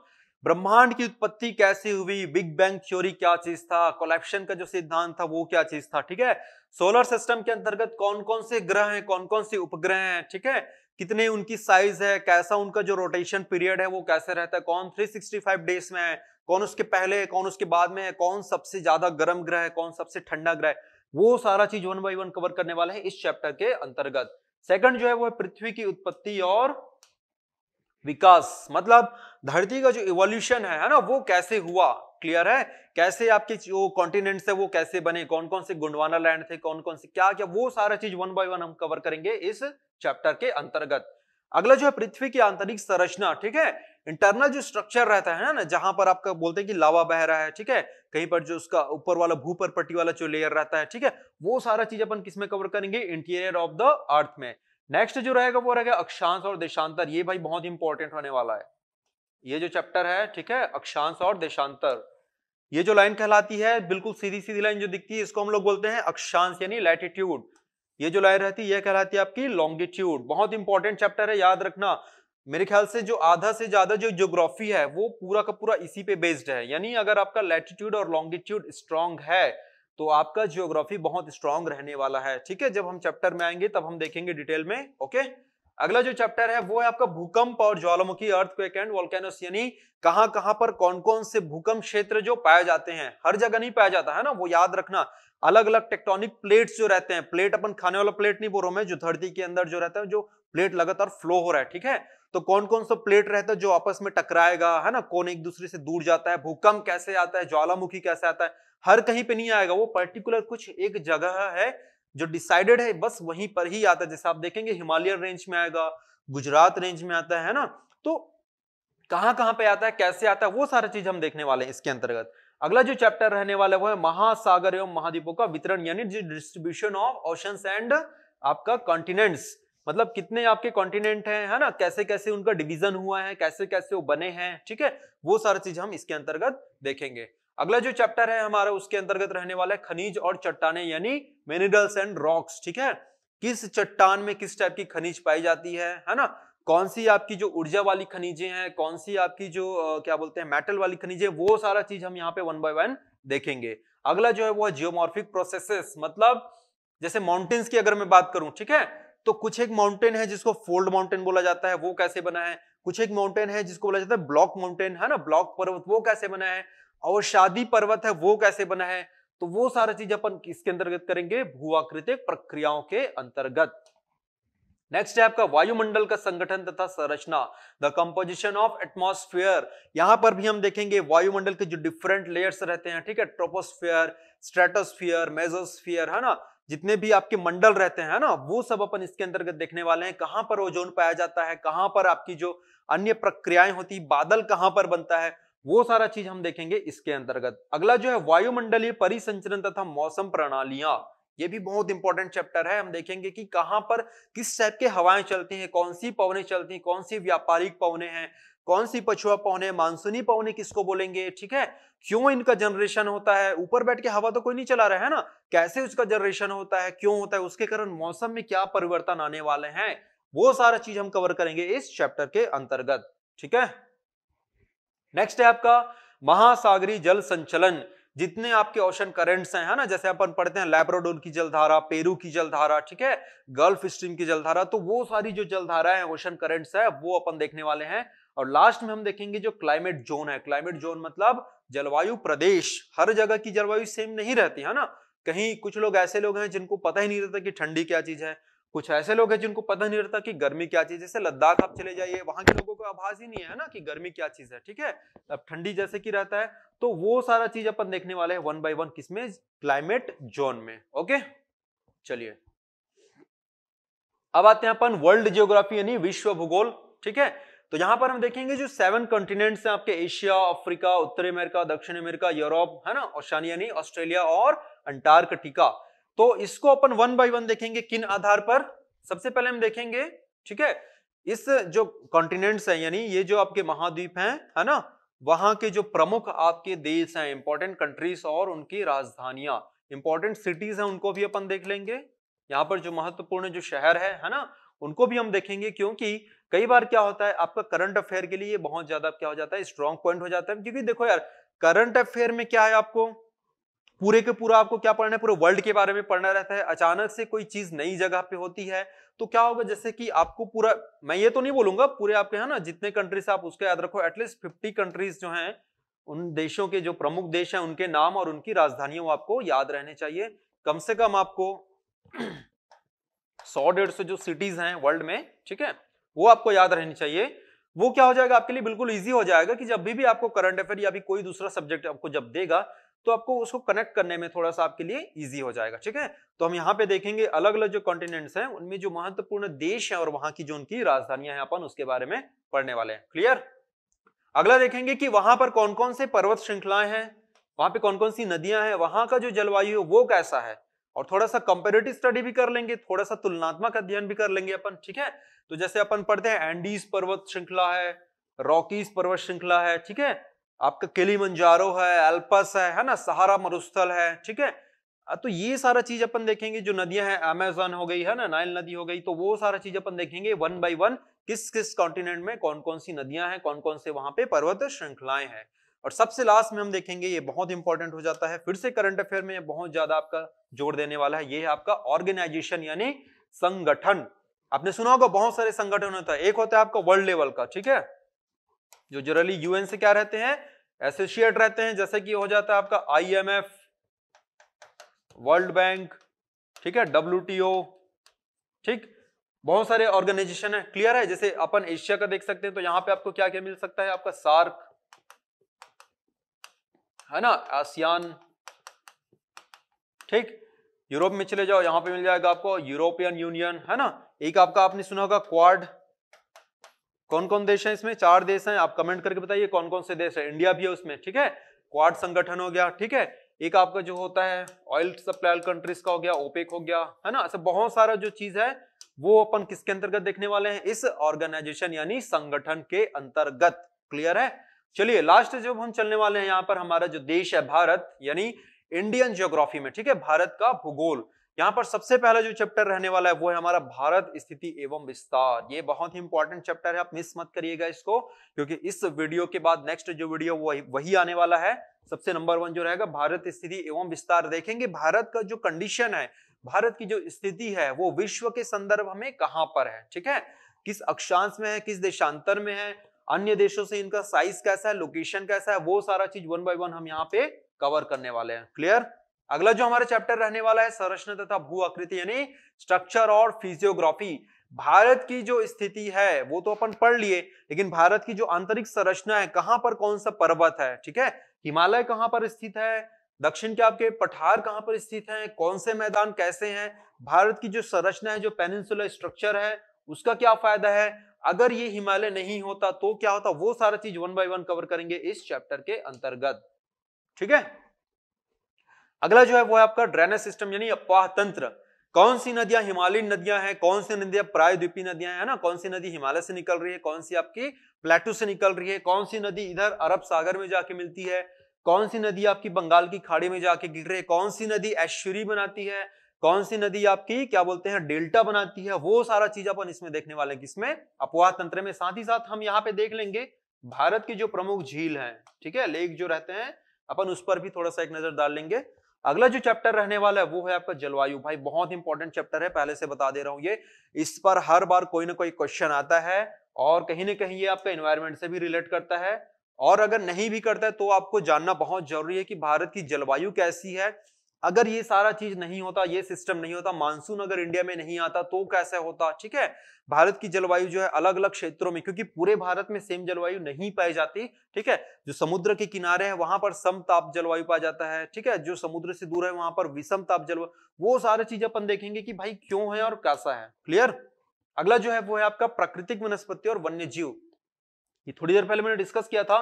ब्रह्मांड की उत्पत्ति कैसे हुई बिग बैंग थ्योरी क्या चीज था कोलेप्शन का जो सिद्धांत था वो क्या चीज था ठीक है सोलर सिस्टम के अंतर्गत कौन कौन से ग्रह हैं कौन कौन से उपग्रह हैं ठीक है कितने उनकी साइज है कैसा उनका जो रोटेशन पीरियड है वो कैसे रहता है कौन 365 डेज में है कौन उसके पहले है कौन उसके बाद में है कौन सबसे ज्यादा गर्म ग्रह है कौन सबसे ठंडा ग्रह है वो सारा चीज वन बाई वन कवर करने वाला है इस चैप्टर के अंतर्गत सेकंड जो है वो है पृथ्वी की उत्पत्ति और विकास मतलब धरती का जो इवोल्यूशन है ना वो कैसे हुआ क्लियर है कैसे आपके जो कॉन्टिनेंट्स है वो कैसे बने कौन कौन से गुंडवाना लैंड थे कौन कौन से क्या क्या वो सारा चीज वन बाय वन हम कवर करेंगे इस चैप्टर के अंतर्गत अगला जो है पृथ्वी की आंतरिक संरचना ठीक है इंटरनल जो स्ट्रक्चर रहता है ना जहां पर आपका बोलते हैं कि लावा बह रहा है ठीक है कहीं पर जो उसका ऊपर वाला भूपर पट्टी वाला जो लेयर रहता है ठीक है वो सारा चीज अपन किसमें कवर करेंगे इंटीरियर ऑफ द अर्थ में नेक्स्ट जो रहेगा वो रहेगा अक्षांश और देशांतर ये भाई बहुत इंपॉर्टेंट होने वाला है ये जो चैप्टर है ठीक है अक्षांश और देशांतर ये जो लाइन कहलाती है बिल्कुल सीधी सीधी लाइन जो दिखती है इसको हम लोग बोलते हैं अक्षांश यानी लैटिट्यूड ये जो लाइन रहती है यह कहलाती है आपकी लॉन्गिट्यूड बहुत इंपॉर्टेंट चैप्टर है याद रखना मेरे ख्याल से जो आधा से ज्यादा जो ज्योग्राफी है वो पूरा का पूरा इसी पे बेस्ड है यानी अगर आपका लैटिट्यूड और लॉन्गिट्यूड स्ट्रांग है तो आपका जियोग्राफी बहुत स्ट्रांग रहने वाला है ठीक है जब हम चैप्टर में आएंगे तब हम देखेंगे डिटेल में ओके अगला जो चैप्टर है वो है आपका भूकंप और ज्वालामुखी क्वेक एंड वॉल्केनोस यानी कहां कहां पर कौन कौन से भूकंप क्षेत्र जो पाए जाते हैं हर जगह नहीं पाया जाता है ना वो याद रखना अलग अलग टेक्टोनिक प्लेट्स जो रहते हैं प्लेट अपन खाने वाला प्लेट नहीं बोल रहा मैं जो धरती के अंदर जो रहता है जो प्लेट लगातार फ्लो हो रहा है ठीक है तो कौन कौन सा प्लेट रहता है जो आपस में टकराएगा है ना कौन एक दूसरे से दूर जाता है भूकंप कैसे आता है ज्वालामुखी कैसे आता है हर कहीं पे नहीं आएगा वो पर्टिकुलर कुछ एक जगह है जो डिसाइडेड है बस वहीं पर ही आता है जैसे आप देखेंगे हिमालयन रेंज में आएगा गुजरात रेंज में आता है ना तो कहां कहां पे आता है कैसे आता है वो सारा चीज हम देखने वाले हैं इसके अंतर्गत अगला जो चैप्टर रहने वाला है वो है महासागर एवं महाद्वीपों का वितरण यानी जो डिस्ट्रीब्यूशन ऑफ ओशंस एंड आपका कॉन्टिनेंट्स मतलब कितने आपके कॉन्टिनेंट हैं है ना कैसे कैसे उनका डिवीजन हुआ है कैसे कैसे वो बने हैं ठीक है वो सारा चीज हम इसके अंतर्गत देखेंगे अगला जो चैप्टर है हमारा उसके अंतर्गत रहने वाला है खनिज और चट्टाने यानी मिनरल्स एंड रॉक्स ठीक है किस चट्टान में किस टाइप की खनिज पाई जाती है है ना कौन सी आपकी जो ऊर्जा वाली खनिजें हैं कौन सी आपकी जो क्या बोलते हैं मेटल वाली खनिजें वो सारा चीज हम यहाँ पे वन बाय वन देखेंगे अगला जो है वो है जियोमॉर्फिक प्रोसेसेस मतलब जैसे माउंटेन्स की अगर मैं बात करूं ठीक है तो कुछ एक माउंटेन है जिसको फोल्ड माउंटेन बोला जाता है वो कैसे बना है कुछ एक माउंटेन है जिसको बोला जाता है ब्लॉक माउंटेन है ना ब्लॉक पर्वत वो कैसे बना है और शादी पर्वत है वो कैसे बना है तो वो सारा चीज अपन किसके अंतर्गत करेंगे भूआकृतिक प्रक्रियाओं के अंतर्गत नेक्स्ट है आपका वायुमंडल का संगठन तथा संरचना द कंपोजिशन ऑफ एटमोस्फेयर यहां पर भी हम देखेंगे वायुमंडल के जो डिफरेंट लेयर्स रहते हैं ठीक है ट्रोपोस्फियर स्ट्रेटोस्फियर मेजोस्फियर है ना जितने भी आपके मंडल रहते हैं ना वो सब अपन इसके अंतर्गत देखने वाले हैं कहां पर ओजोन पाया जाता है कहां पर आपकी जो अन्य प्रक्रियाएं होती बादल कहां पर बनता है वो सारा चीज हम देखेंगे इसके अंतर्गत अगला जो है वायुमंडलीय परिसंचरण तथा मौसम प्रणालियां ये भी बहुत इंपॉर्टेंट चैप्टर है हम देखेंगे कि कहां पर किस टाइप के हवाएं चलती हैं कौन सी पवने चलती हैं कौन सी व्यापारिक पवने हैं कौन सी पछुआ पवने मानसूनी पवने किसको बोलेंगे ठीक है क्यों इनका जनरेशन होता है ऊपर बैठ के हवा तो कोई नहीं चला रहा है ना कैसे उसका जनरेशन होता है क्यों होता है उसके कारण मौसम में क्या परिवर्तन आने वाले हैं वो सारा चीज हम कवर करेंगे इस चैप्टर के अंतर्गत ठीक है नेक्स्ट है आपका महासागरी जल संचलन जितने आपके ओशन करेंट्स हैं है ना जैसे अपन पढ़ते हैं लेब्राडोर की जलधारा पेरू की जलधारा ठीक है गल्फ स्ट्रीम की जलधारा तो वो सारी जो जलधारा है ओशन करेंट्स है वो अपन देखने वाले हैं और लास्ट में हम देखेंगे जो क्लाइमेट जोन है क्लाइमेट जोन मतलब जलवायु प्रदेश हर जगह की जलवायु सेम नहीं रहती है ना कहीं कुछ लोग ऐसे लोग हैं जिनको पता ही नहीं रहता कि ठंडी क्या चीज है कुछ ऐसे लोग हैं जिनको पता नहीं रहता कि गर्मी क्या चीज जैसे लद्दाख आप चले जाइए वहां के लोगों को आभास ही नहीं है ना कि गर्मी क्या चीज है ठीक है अब ठंडी जैसे कि रहता है तो वो सारा चीज अपन देखने वाले हैं वन बाय वन किसमें क्लाइमेट जोन में ओके चलिए अब आते हैं अपन वर्ल्ड जियोग्राफी यानी विश्व भूगोल ठीक है तो यहां पर हम देखेंगे जो सेवन कॉन्टिनेंट्स हैं आपके एशिया अफ्रीका उत्तरी अमेरिका दक्षिण अमेरिका यूरोप है ना ओशानिया ऑस्ट्रेलिया और अंटार्कटिका तो इसको अपन वन बाय वन देखेंगे किन आधार पर सबसे पहले हम देखेंगे ठीक है इस जो कॉन्टिनेंट्स हैं यानी ये जो आपके महाद्वीप हैं है ना वहां के जो प्रमुख आपके देश हैं इंपॉर्टेंट कंट्रीज और उनकी राजधानियां इंपॉर्टेंट सिटीज हैं उनको भी अपन देख लेंगे यहाँ पर जो महत्वपूर्ण जो शहर है है ना उनको भी हम देखेंगे क्योंकि कई बार क्या होता है आपका करंट अफेयर के लिए बहुत ज्यादा क्या हो जाता है स्ट्रॉन्ग पॉइंट हो जाता है क्योंकि देखो यार करंट अफेयर में क्या है आपको पूरे के पूरा आपको क्या पढ़ना है पूरे वर्ल्ड के बारे में पढ़ना रहता है अचानक से कोई चीज नई जगह पे होती है तो क्या होगा जैसे कि आपको पूरा मैं ये तो नहीं बोलूंगा पूरे आपके है ना जितने कंट्रीज आप उसका याद रखो एटलीस्ट फिफ्टी कंट्रीज जो है उन देशों के जो प्रमुख देश है उनके नाम और उनकी राजधानियों आपको याद रहने चाहिए कम से कम आपको सौ डेढ़ सौ जो सिटीज हैं वर्ल्ड में ठीक है वो आपको याद रहनी चाहिए वो क्या हो जाएगा आपके लिए बिल्कुल इजी हो जाएगा कि जब भी भी आपको करंट अफेयर या भी कोई दूसरा सब्जेक्ट आपको जब देगा तो आपको उसको कनेक्ट करने में थोड़ा सा आपके लिए इजी हो जाएगा ठीक है तो हम यहाँ पे देखेंगे अलग अलग जो कॉन्टिनेंट्स हैं उनमें जो महत्वपूर्ण देश हैं और वहां की जो उनकी राजधानियां हैं अपन उसके बारे में पढ़ने वाले हैं क्लियर अगला देखेंगे कि वहां पर कौन कौन से पर्वत श्रृंखलाएं हैं वहां पे कौन कौन सी नदियां हैं वहां का जो जलवायु है वो कैसा है और थोड़ा सा कंपेरेटिव स्टडी भी कर लेंगे थोड़ा सा तुलनात्मक अध्ययन भी कर लेंगे अपन ठीक है तो जैसे अपन पढ़ते हैं एंडीज पर्वत श्रृंखला है रॉकीज पर्वत श्रृंखला है ठीक है आपका मंजारो है एल्पस है है ना सहारा मरुस्थल है ठीक है तो ये सारा चीज अपन देखेंगे जो नदियां हैं अमेजोन हो गई है ना नाइल नदी हो गई तो वो सारा चीज अपन देखेंगे वन बाई वन किस किस कॉन्टिनेंट में कौन कौन सी नदियां हैं कौन कौन से वहां पे पर्वत श्रृंखलाएं हैं और सबसे लास्ट में हम देखेंगे ये बहुत इंपॉर्टेंट हो जाता है फिर से करंट अफेयर में बहुत ज्यादा आपका जोर देने वाला है ये है आपका ऑर्गेनाइजेशन यानी संगठन आपने सुना होगा बहुत सारे संगठन होता है एक होता है आपका वर्ल्ड लेवल का ठीक है जो जनरली यूएन से क्या रहते हैं एसोसिएट रहते हैं जैसे कि हो जाता है आपका आईएमएफ वर्ल्ड बैंक ठीक है डब्ल्यूटीओ ठीक बहुत सारे ऑर्गेनाइजेशन है क्लियर है जैसे अपन एशिया का देख सकते हैं तो यहां पे आपको क्या क्या मिल सकता है आपका सार्क है ना आसियान ठीक यूरोप में चले जाओ यहां पे मिल जाएगा आपको यूरोपियन यूनियन है ना एक आपका आपने सुना होगा क्वाड कौन कौन देश है इसमें चार देश हैं आप कमेंट करके बताइए कौन कौन से देश है इंडिया भी है उसमें ठीक है क्वाड संगठन हो गया ठीक है एक आपका जो होता है ऑयल सप्लाई कंट्रीज का हो गया ओपेक हो गया है ना ऐसा बहुत सारा जो चीज है वो अपन किसके अंतर्गत देखने वाले हैं इस ऑर्गेनाइजेशन यानी संगठन के अंतर्गत क्लियर है चलिए लास्ट जब हम चलने वाले हैं यहाँ पर हमारा जो देश है भारत यानी इंडियन ज्योग्राफी में ठीक है भारत का भूगोल यहाँ पर सबसे पहला जो चैप्टर रहने वाला है वो है हमारा भारत स्थिति एवं विस्तार ये बहुत ही इंपॉर्टेंट चैप्टर है आप मिस मत करिएगा इसको क्योंकि इस वीडियो के बाद नेक्स्ट जो वीडियो वही वही आने वाला है सबसे नंबर वन जो रहेगा भारत स्थिति एवं विस्तार देखेंगे भारत का जो कंडीशन है भारत की जो स्थिति है वो विश्व के संदर्भ में कहाँ पर है ठीक है किस अक्षांश में है किस देशांतर में है अन्य देशों से इनका साइज कैसा है लोकेशन कैसा है वो सारा चीज वन बाय वन हम यहाँ पे कवर करने वाले हैं क्लियर अगला जो हमारा चैप्टर रहने वाला है संरचना तथा भू आकृति यानी स्ट्रक्चर और फिजियोग्राफी भारत की जो स्थिति है वो तो अपन पढ़ लिए लेकिन भारत की जो आंतरिक संरचना है कहां पर कौन सा पर्वत है ठीक है हिमालय कहां पर स्थित है दक्षिण के आपके पठार कहां पर स्थित है कौन से मैदान कैसे हैं भारत की जो संरचना है जो पेनिसुलर स्ट्रक्चर है उसका क्या फायदा है अगर ये हिमालय नहीं होता तो क्या होता वो सारा चीज वन बाय वन कवर करेंगे इस चैप्टर के अंतर्गत ठीक है अगला जो है वो है आपका ड्रेनेज सिस्टम यानी अपवाह तंत्र कौन सी नदियां हिमालयन नदियां हैं कौन सी नदियां प्रायद्वीपी नदियां हैं ना कौन सी नदी हिमालय से निकल रही है कौन सी आपकी प्लेटू से निकल रही है कौन सी नदी इधर अरब सागर में जाके मिलती है कौन सी नदी आपकी बंगाल की खाड़ी में जाके गिर रही है कौन सी नदी ऐश्वरी बनाती है कौन सी नदी आपकी क्या बोलते हैं डेल्टा बनाती है वो सारा चीज अपन इसमें देखने वाले किसमें अपवाह तंत्र में साथ ही साथ हम यहाँ पे देख लेंगे भारत की जो प्रमुख झील है ठीक है लेक जो रहते हैं अपन उस पर भी थोड़ा सा एक नजर डाल लेंगे अगला जो चैप्टर रहने वाला है वो है आपका जलवायु भाई बहुत इंपॉर्टेंट चैप्टर है पहले से बता दे रहा हूँ ये इस पर हर बार कोई ना कोई क्वेश्चन आता है और कहीं ना कहीं ये आपका इन्वायरमेंट से भी रिलेट करता है और अगर नहीं भी करता है तो आपको जानना बहुत जरूरी है कि भारत की जलवायु कैसी है अगर ये सारा चीज नहीं होता ये सिस्टम नहीं होता मानसून अगर इंडिया में नहीं आता तो कैसे होता ठीक है भारत की जलवायु जो है अलग अलग क्षेत्रों में क्योंकि पूरे भारत में सेम जलवायु नहीं पाई जाती ठीक है जो समुद्र के किनारे हैं वहां पर सम ताप जलवायु पाया जाता है ठीक है जो समुद्र से दूर है वहां पर विषम ताप जलवायु वो सारी चीज अपन देखेंगे कि भाई क्यों है और कैसा है क्लियर अगला जो है वो है आपका प्राकृतिक वनस्पति और वन्य जीव ये थोड़ी देर पहले मैंने डिस्कस किया था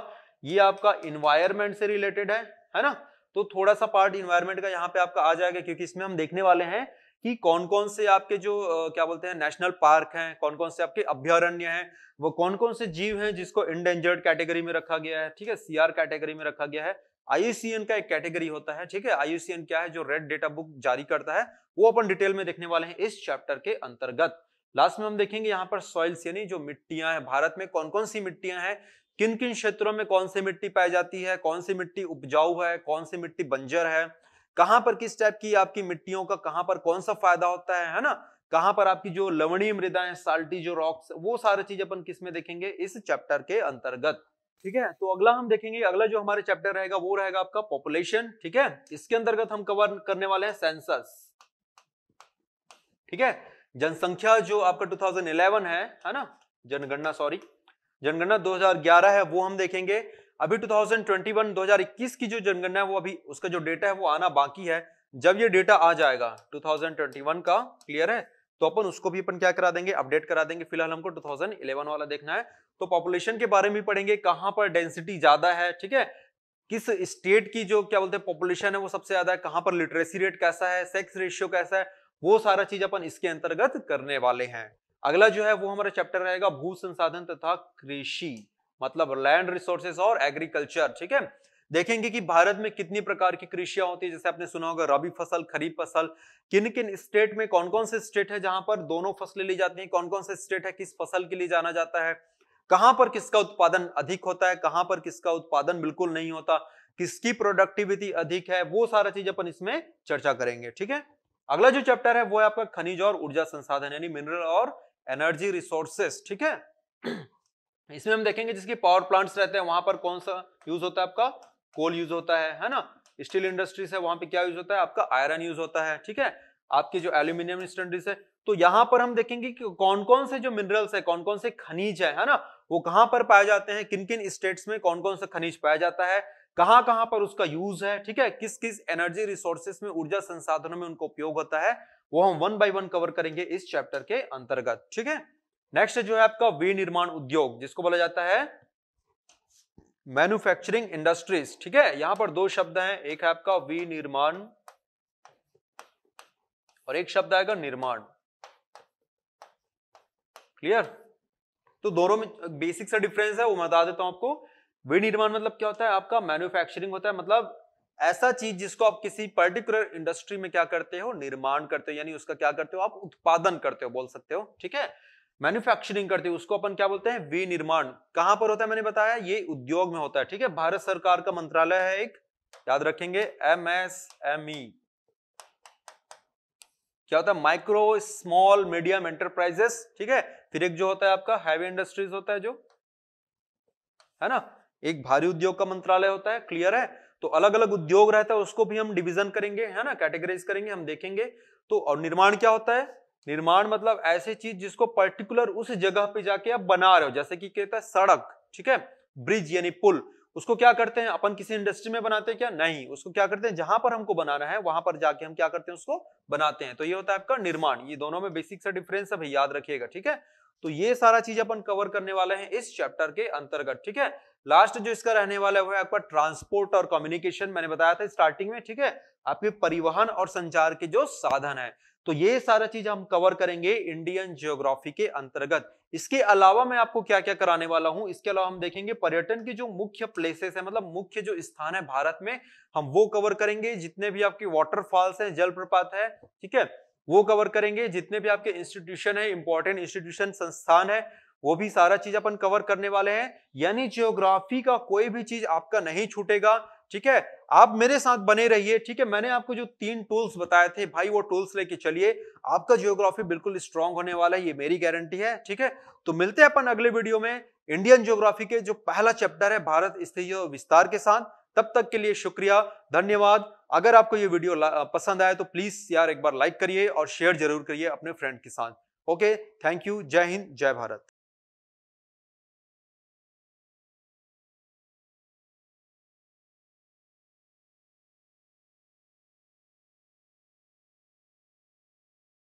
ये आपका इन्वायरमेंट से रिलेटेड है है ना तो थोड़ा सा पार्ट इन्वायरमेंट का यहाँ पे आपका आ जाएगा क्योंकि इसमें हम देखने वाले हैं कि कौन कौन से आपके जो क्या बोलते हैं नेशनल पार्क हैं कौन कौन से आपके अभ्यारण्य हैं वो कौन कौन से जीव हैं जिसको इंडेंजर्ड कैटेगरी में रखा गया है ठीक है सीआर कैटेगरी में रखा गया है आईयूसीएन का एक कैटेगरी होता है ठीक है आईयूसीएन क्या है जो रेड डेटा बुक जारी करता है वो अपन डिटेल में देखने वाले हैं इस चैप्टर के अंतर्गत लास्ट में हम देखेंगे यहाँ पर सॉइल्स यानी जो मिट्टियां हैं भारत में कौन कौन सी मिट्टियां हैं किन किन क्षेत्रों में कौन सी मिट्टी पाई जाती है कौन सी मिट्टी उपजाऊ है कौन सी मिट्टी बंजर है कहां पर किस टाइप की आपकी मिट्टियों का कहां पर कौन सा फायदा होता है है ना कहां पर आपकी जो लवणीय मृदा है साल्टी जो रॉक्स वो सारी चीज अपन किस में देखेंगे इस चैप्टर के अंतर्गत ठीक है तो अगला हम देखेंगे अगला जो हमारे चैप्टर रहेगा वो रहेगा आपका पॉपुलेशन ठीक है इसके अंतर्गत हम कवर करने वाले हैं सेंसस ठीक है जनसंख्या जो आपका 2011 है है ना जनगणना सॉरी जनगणना 2011 है वो हम देखेंगे अभी 2021 2021 की जो जनगणना है वो अभी उसका जो डेटा है वो आना बाकी है जब ये डेटा आ जाएगा 2021 का क्लियर है तो अपन उसको भी अपन क्या करा देंगे अपडेट करा देंगे फिलहाल हमको 2011 वाला देखना है तो पॉपुलेशन के बारे में भी पढ़ेंगे कहाँ पर डेंसिटी ज्यादा है ठीक है किस स्टेट की जो क्या बोलते हैं पॉपुलेशन है वो सबसे ज्यादा है कहाँ पर लिटरेसी रेट कैसा है सेक्स रेशियो कैसा है वो सारा चीज अपन इसके अंतर्गत करने वाले हैं अगला जो है वो हमारा चैप्टर रहेगा भू संसाधन तथा कृषि मतलब लैंड रिसोर्सेस और एग्रीकल्चर ठीक है देखेंगे कि भारत में कितनी प्रकार की कृषियां होती है जैसे आपने सुना होगा रबी फसल खरीफ फसल किन किन स्टेट में कौन कौन से स्टेट है जहां पर दोनों फसलें ली जाती हैं कौन कौन से स्टेट है किस फसल के लिए जाना जाता है कहां पर किसका उत्पादन अधिक होता है कहां पर किसका उत्पादन बिल्कुल नहीं होता किसकी प्रोडक्टिविटी अधिक है वो सारा चीज अपन इसमें चर्चा करेंगे ठीक है अगला जो चैप्टर है वो है आपका खनिज और ऊर्जा संसाधन यानी मिनरल और एनर्जी रिसोर्सेस ठीक है इसमें हम देखेंगे जिसकी पावर प्लांट्स रहते हैं वहां पर कौन सा यूज होता है आपका कोल यूज होता है है ना स्टील इंडस्ट्रीज है वहां पे क्या यूज होता है आपका आयरन यूज होता है ठीक है आपकी जो एल्यूमिनियम इंडस्ट्रीज है तो यहाँ पर हम देखेंगे कि कौन कौन से जो मिनरल्स है कौन कौन से खनिज है है ना वो कहाँ पर पाए जाते हैं किन किन स्टेट्स में कौन कौन सा खनिज पाया जाता है कहाँ कहाँ पर उसका यूज है ठीक है किस किस एनर्जी रिसोर्सेस में ऊर्जा संसाधनों में उनका उपयोग होता है वो हम वन बाय वन कवर करेंगे इस चैप्टर के अंतर्गत ठीक है नेक्स्ट जो है आपका विनिर्माण उद्योग जिसको बोला जाता है मैन्युफैक्चरिंग इंडस्ट्रीज ठीक है यहां पर दो शब्द हैं एक है आपका विनिर्माण और एक शब्द आएगा निर्माण क्लियर तो दोनों में बेसिक सा डिफरेंस है वो मैं बता देता हूं आपको विनिर्माण मतलब क्या होता है आपका मैन्युफैक्चरिंग होता है मतलब ऐसा चीज जिसको आप किसी पर्टिकुलर इंडस्ट्री में क्या करते हो निर्माण करते हो यानी उसका क्या करते हो आप उत्पादन करते हो बोल सकते हो ठीक है मैन्युफैक्चरिंग करते हो उसको अपन क्या बोलते हैं विनिर्माण कहां पर होता है मैंने बताया ये उद्योग में होता है ठीक है भारत सरकार का मंत्रालय है एक याद रखेंगे एम एस एम ई क्या होता है माइक्रो स्मॉल मीडियम एंटरप्राइजेस ठीक है फिर एक जो होता है आपका हैवी इंडस्ट्रीज होता है जो है ना एक भारी उद्योग का मंत्रालय होता है क्लियर है तो अलग अलग उद्योग रहता है उसको भी हम डिवीजन करेंगे है ना कैटेगराइज करेंगे हम देखेंगे तो और निर्माण क्या होता है निर्माण मतलब ऐसे चीज जिसको पर्टिकुलर उस जगह पे जाके आप बना रहे हो जैसे कि कहता है सड़क ठीक है ब्रिज यानी पुल उसको क्या करते हैं अपन किसी इंडस्ट्री में बनाते हैं क्या नहीं उसको क्या करते हैं जहां पर हमको बनाना है वहां पर जाके हम क्या करते हैं उसको बनाते हैं तो ये होता है आपका निर्माण ये दोनों में बेसिक सा डिफरेंस है भाई याद रखिएगा ठीक है तो ये सारा चीज अपन कवर करने वाले हैं इस चैप्टर के अंतर्गत ठीक है लास्ट जो इसका रहने वाला है आपका ट्रांसपोर्ट और कम्युनिकेशन मैंने बताया था स्टार्टिंग में ठीक है आपके परिवहन और संचार के जो साधन है तो ये सारा चीज हम कवर करेंगे इंडियन जियोग्राफी के अंतर्गत इसके अलावा मैं आपको क्या क्या कराने वाला हूं इसके अलावा हम देखेंगे पर्यटन के जो मुख्य प्लेसेस है मतलब मुख्य जो स्थान है भारत में हम वो कवर करेंगे जितने भी आपके वाटरफॉल्स हैं जलप्रपात है ठीक है वो कवर करेंगे जितने भी आपके इंस्टीट्यूशन है इंपॉर्टेंट इंस्टीट्यूशन संस्थान है वो भी सारा चीज अपन कवर करने वाले हैं यानी जियोग्राफी का कोई भी चीज आपका नहीं छूटेगा ठीक है आप मेरे साथ बने रहिए ठीक है मैंने आपको जो तीन टूल्स बताए थे भाई वो टूल्स लेके चलिए आपका जियोग्राफी बिल्कुल स्ट्रांग होने वाला है ये मेरी गारंटी है ठीक है तो मिलते हैं अपन अगले वीडियो में इंडियन जियोग्राफी के जो पहला चैप्टर है भारत स्थिति और विस्तार के साथ तब तक के लिए शुक्रिया धन्यवाद अगर आपको ये वीडियो पसंद आए तो प्लीज यार एक बार लाइक करिए और शेयर जरूर करिए अपने फ्रेंड के साथ ओके थैंक यू जय हिंद जय भारत